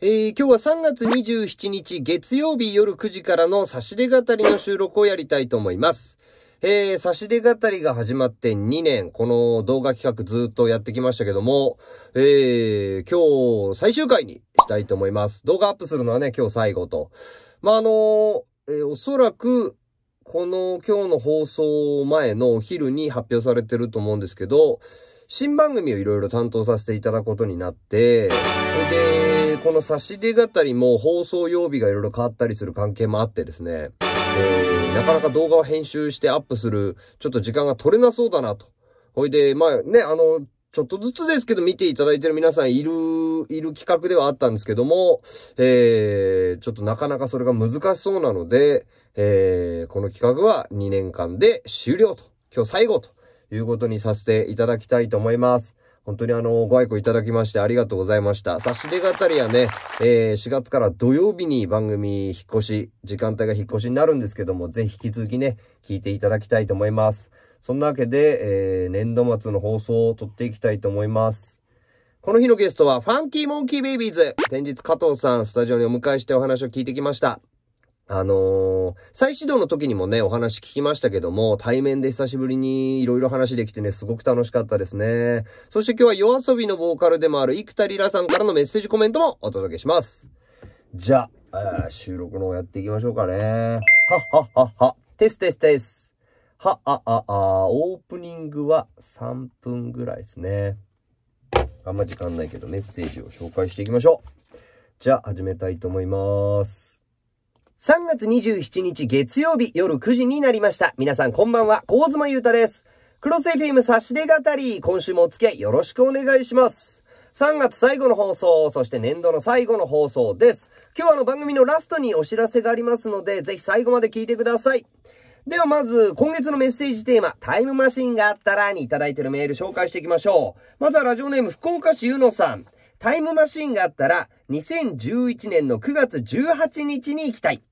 えー、今日は3月27日月曜日夜9時からの差し出語りの収録をやりたいと思います。えー、差し出語りが始まって2年、この動画企画ずっとやってきましたけども、えー、今日最終回にしたいと思います。動画アップするのはね、今日最後と。まあ、あのー、えー、おそらく、この今日の放送前のお昼に発表されてると思うんですけど、新番組をいろいろ担当させていただくことになって、それで、この差し出語りも放送曜日がいろいろ変わったりする関係もあってですね、えー、なかなか動画を編集してアップする、ちょっと時間が取れなそうだなと。ほいで、まあね、あの、ちょっとずつですけど見ていただいてる皆さんいる、いる企画ではあったんですけども、えー、ちょっとなかなかそれが難しそうなので、えー、この企画は2年間で終了と。今日最後ということにさせていただきたいと思います。本当にあの、ご愛顧いただきましてありがとうございました。差し出語りはね、えー、4月から土曜日に番組引っ越し、時間帯が引っ越しになるんですけども、ぜひ引き続きね、聞いていただきたいと思います。そんなわけで、えー、年度末の放送を撮っていきたいと思います。この日のゲストは、ファンキーモンキーベイビーズ。先日加藤さん、スタジオにお迎えしてお話を聞いてきました。あのー、再始動の時にもね、お話聞きましたけども、対面で久しぶりにいろいろ話できてね、すごく楽しかったですね。そして今日は夜遊びのボーカルでもある生田リラさんからのメッセージコメントもお届けします。じゃあ、あ収録の方やっていきましょうかね。はっはっはっは。テステステス。は、あ、あ、あ、オープニングは3分ぐらいですね。あんま時間ないけどメッセージを紹介していきましょう。じゃあ、始めたいと思います。3月27日月曜日夜9時になりました。皆さんこんばんは、高妻優太です。クロス FM 差し出語り、今週もお付き合いよろしくお願いします。3月最後の放送、そして年度の最後の放送です。今日はあの番組のラストにお知らせがありますので、ぜひ最後まで聞いてください。ではまず、今月のメッセージテーマ、タイムマシンがあったらにいただいているメール紹介していきましょう。まずはラジオネーム、福岡市ゆのさん。タイムマシンがあったら、2011年の9月18日に行きたい。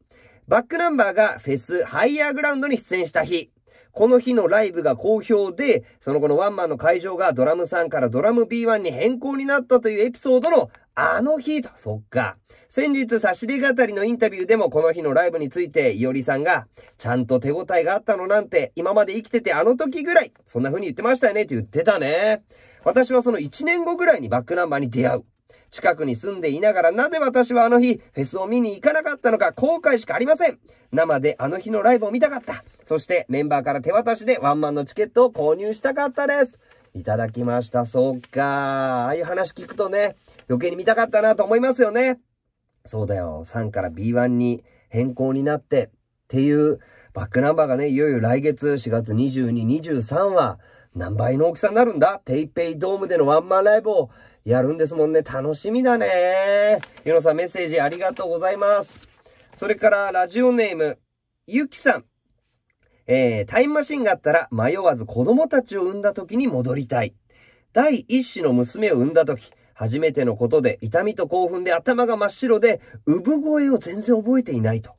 バックナンバーがフェスハイヤーグラウンドに出演した日。この日のライブが好評で、その後のワンマンの会場がドラムさんからドラム B1 に変更になったというエピソードのあの日と、そっか。先日差し出語りのインタビューでもこの日のライブについて、いおりさんが、ちゃんと手応えがあったのなんて、今まで生きててあの時ぐらい、そんな風に言ってましたよねって言ってたね。私はその1年後ぐらいにバックナンバーに出会う。近くに住んでいながらなぜ私はあの日、フェスを見に行かなかったのか後悔しかありません。生であの日のライブを見たかった。そしてメンバーから手渡しでワンマンのチケットを購入したかったです。いただきました。そうか。ああいう話聞くとね、余計に見たかったなと思いますよね。そうだよ。3から B1 に変更になって、っていう、バックナンバーがね、いよいよ来月4月22、23は何倍の大きさになるんだ PayPay ドームでのワンマンライブをやるんですもんね。楽しみだね。ゆのさんメッセージありがとうございます。それから、ラジオネーム、ゆきさん。えー、タイムマシンがあったら迷わず子供たちを産んだ時に戻りたい。第一子の娘を産んだ時、初めてのことで痛みと興奮で頭が真っ白で、産声を全然覚えていないと。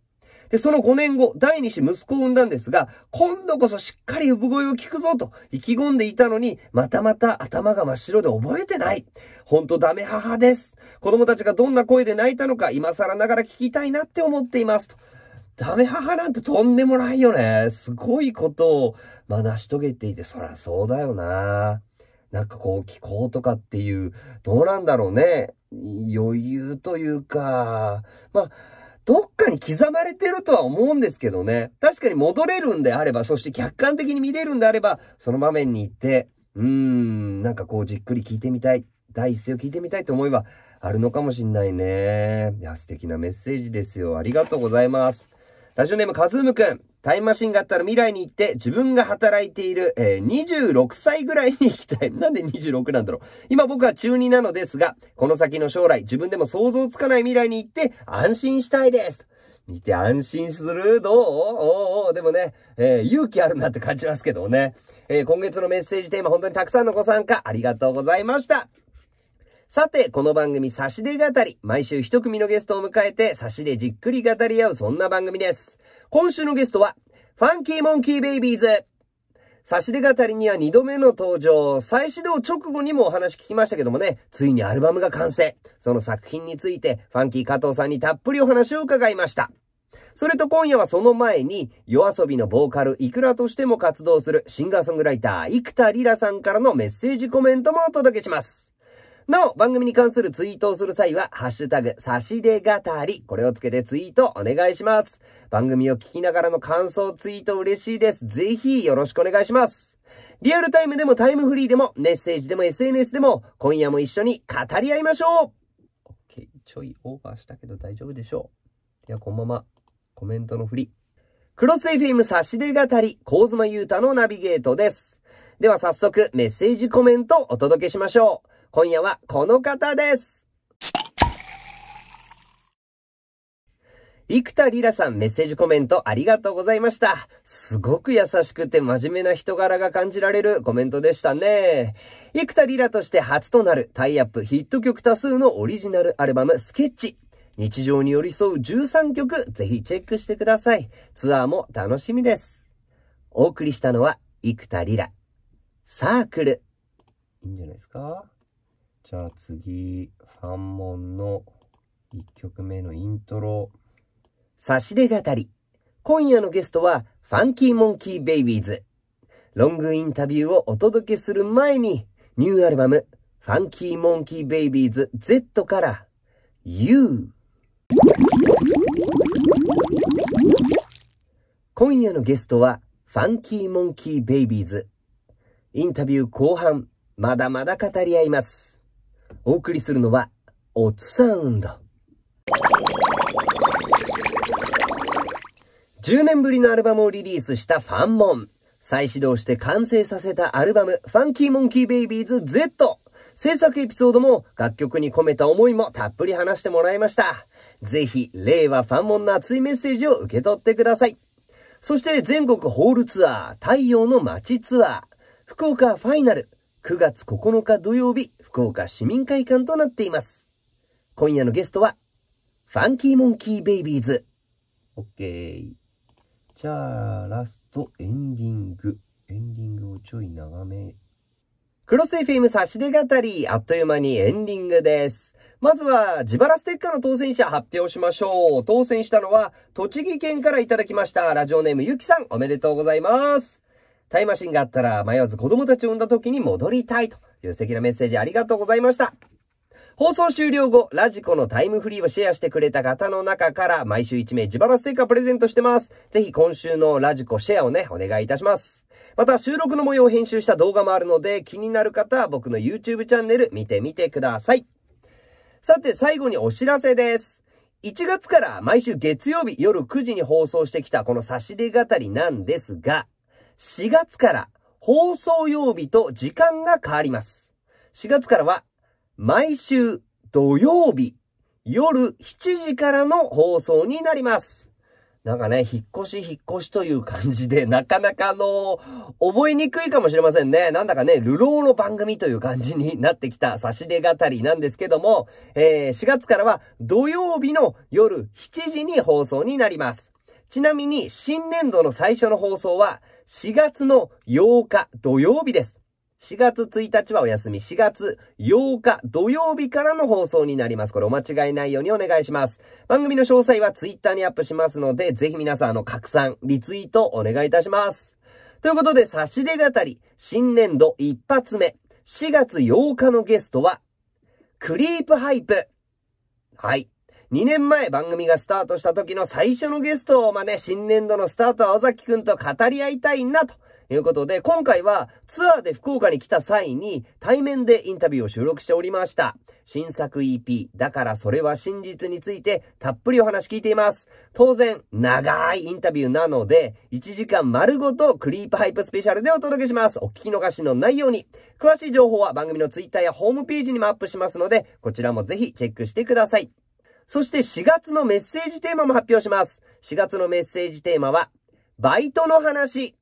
で、その5年後、第2子息子を産んだんですが、今度こそしっかり産声を聞くぞと意気込んでいたのに、またまた頭が真っ白で覚えてない。ほんとダメ母です。子供たちがどんな声で泣いたのか、今更ながら聞きたいなって思っています。とダメ母なんてとんでもないよね。すごいことを、まあ、成し遂げていて、そらそうだよな。なんかこう、気候とかっていう、どうなんだろうね。余裕というか、まあ、どっかに刻まれてるとは思うんですけどね。確かに戻れるんであれば、そして客観的に見れるんであれば、その場面に行って、うーん、なんかこうじっくり聞いてみたい。第一声を聞いてみたいと思えばあるのかもしんないね。いや、素敵なメッセージですよ。ありがとうございます。ラジオネーム、かずむくん。タイムマシンがあったら未来に行って自分が働いている、えー、26歳ぐらいに行きたい。なんで26なんだろう。今僕は中2なのですが、この先の将来自分でも想像つかない未来に行って安心したいです。見て安心するどうおおでもね、えー、勇気あるなって感じますけどね。えー、今月のメッセージテーマ本当にたくさんのご参加ありがとうございました。さて、この番組差し出語り。毎週一組のゲストを迎えて、差しでじっくり語り合う、そんな番組です。今週のゲストは、ファンキーモンキーベイビーズ。差し出語りには2度目の登場。再始動直後にもお話聞きましたけどもね、ついにアルバムが完成。その作品について、ファンキー加藤さんにたっぷりお話を伺いました。それと今夜はその前に、夜遊びのボーカル、イクラとしても活動するシンガーソングライター、生田リラさんからのメッセージコメントもお届けします。なお、番組に関するツイートをする際は、ハッシュタグ、差し出語り、これをつけてツイートお願いします。番組を聞きながらの感想ツイート嬉しいです。ぜひよろしくお願いします。リアルタイムでもタイムフリーでも、メッセージでも SNS でも、今夜も一緒に語り合いましょう !OK、ちょいオーバーしたけど大丈夫でしょう。では、このまま、コメントの振り。クロス FM 差し出語り、マ妻ー太のナビゲートです。では早速メッセージコメントをお届けしましょう。今夜はこの方です。生田りらさんメッセージコメントありがとうございました。すごく優しくて真面目な人柄が感じられるコメントでしたね。生田りらとして初となるタイアップヒット曲多数のオリジナルアルバムスケッチ。日常に寄り添う13曲、ぜひチェックしてください。ツアーも楽しみです。お送りしたのは生田りら。サークル。いいんじゃないですかじゃあ次、フンの1曲目のイントロ。差し出語り。今夜のゲストは、ファンキーモンキーベイビーズ。ロングインタビューをお届けする前に、ニューアルバム、ファンキーモンキーベイビーズ Z から、You! 今夜のゲストは、ファンキーモンキーベイビーズ。インタビュー後半、まだまだ語り合います。お送りするのは、おつサウンド。10年ぶりのアルバムをリリースしたファンモン。再始動して完成させたアルバム、ファンキーモンキーベイビーズ Z。制作エピソードも楽曲に込めた思いもたっぷり話してもらいました。ぜひ、令和ファンモンの熱いメッセージを受け取ってください。そして全国ホールツアー、太陽の街ツアー、福岡ファイナル、9月9日土曜日、福岡市民会館となっています。今夜のゲストは、ファンキーモンキーベイビーズ。オッケー。じゃあ、ラスト、エンディング。エンディングをちょい長め。クロス FM 差し出語り、あっという間にエンディングです。まずは、自腹ステッカーの当選者発表しましょう。当選したのは、栃木県からいただきました、ラジオネームゆきさん、おめでとうございます。タイムマシンがあったら迷わず子供たちを産んだ時に戻りたいという素敵なメッセージありがとうございました。放送終了後、ラジコのタイムフリーをシェアしてくれた方の中から、毎週1名自腹ステーカープレゼントしてます。ぜひ今週のラジコシェアをね、お願いいたします。また、収録の模様を編集した動画もあるので、気になる方は僕の YouTube チャンネル見てみてください。さて、最後にお知らせです。1月から毎週月曜日夜9時に放送してきたこの差し出語りなんですが、4月から放送曜日と時間が変わります。4月からは毎週土曜日夜7時からの放送になります。なんかね、引っ越し引っ越しという感じで、なかなかあの覚えにくいかもしれませんね。なんだかね、流浪の番組という感じになってきた差し出語りなんですけども、えー、4月からは土曜日の夜7時に放送になります。ちなみに、新年度の最初の放送は、4月の8日土曜日です。4月1日はお休み、4月8日土曜日からの放送になります。これお間違いないようにお願いします。番組の詳細は Twitter にアップしますので、ぜひ皆さんあの拡散、リツイートお願いいたします。ということで、差し出語り、新年度一発目、4月8日のゲストは、クリープハイプ。はい。2年前番組がスタートした時の最初のゲストを真似、新年度のスタートは尾崎くんと語り合いたいな、ということで、今回はツアーで福岡に来た際に対面でインタビューを収録しておりました。新作 EP、だからそれは真実についてたっぷりお話聞いています。当然、長いインタビューなので、1時間丸ごとクリープハイプスペシャルでお届けします。お聞き逃しのないように。詳しい情報は番組のツイッターやホームページにもアップしますので、こちらもぜひチェックしてください。そして4月のメッセージテーマも発表します。4月のメッセージテーマは、バイトの話。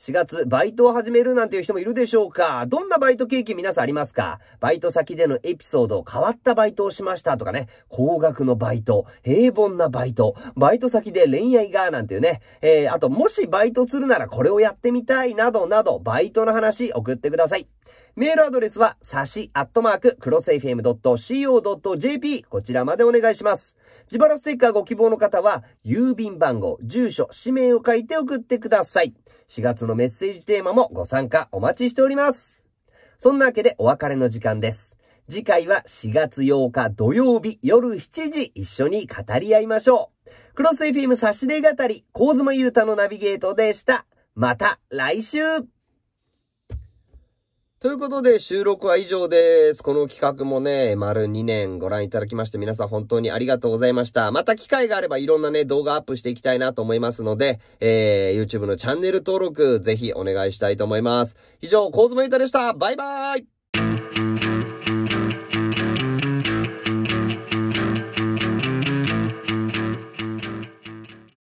4月、バイトを始めるなんていう人もいるでしょうかどんなバイト経験皆さんありますかバイト先でのエピソード、変わったバイトをしましたとかね、高額のバイト、平凡なバイト、バイト先で恋愛がなんていうね、えー、あと、もしバイトするならこれをやってみたいなどなど、バイトの話送ってください。メールアドレスは、さし、アットマーク、クロス FM.co.jp、こちらまでお願いします。自腹ステッカーご希望の方は、郵便番号、住所、氏名を書いて送ってください。4月のメッセージテーマもご参加お待ちしております。そんなわけでお別れの時間です。次回は4月8日土曜日夜7時一緒に語り合いましょう。クロス FM 差し出語り、マ妻ー太のナビゲートでした。また来週ということで収録は以上です。この企画もね、丸2年ご覧いただきまして皆さん本当にありがとうございました。また機会があればいろんなね、動画アップしていきたいなと思いますので、えー、YouTube のチャンネル登録ぜひお願いしたいと思います。以上、コーズメイタでした。バイバーイ